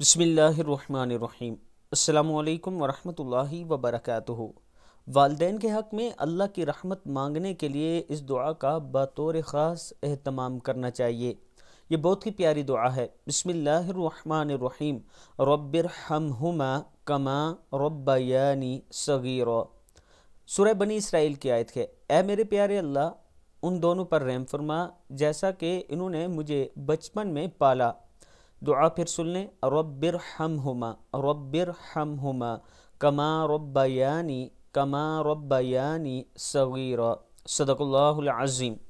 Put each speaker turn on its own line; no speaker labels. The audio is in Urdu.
بسم اللہ الرحمن الرحیم السلام علیکم ورحمۃ اللہ وبرکاتہ والدین کے حق میں اللہ کی رحمت مانگنے کے لیے اس دعا کا بطور خاص اہتمام کرنا چاہیے یہ بہت ہی پیاری دعا ہے بسم اللہ الرحمن الرحیم رب ارحمہما کما ربیانی صغیر سورہ بنی اسرائیل کی آیت ہے اے میرے پیارے اللہ ان دونوں پر رحم فرما جیسا کہ انہوں نے مجھے بچپن میں پالا دعا پھر سن لیں ربر ہما ربر ہما کما رب یعنی کما رب یعنی صغیر صدق اللہ العظیم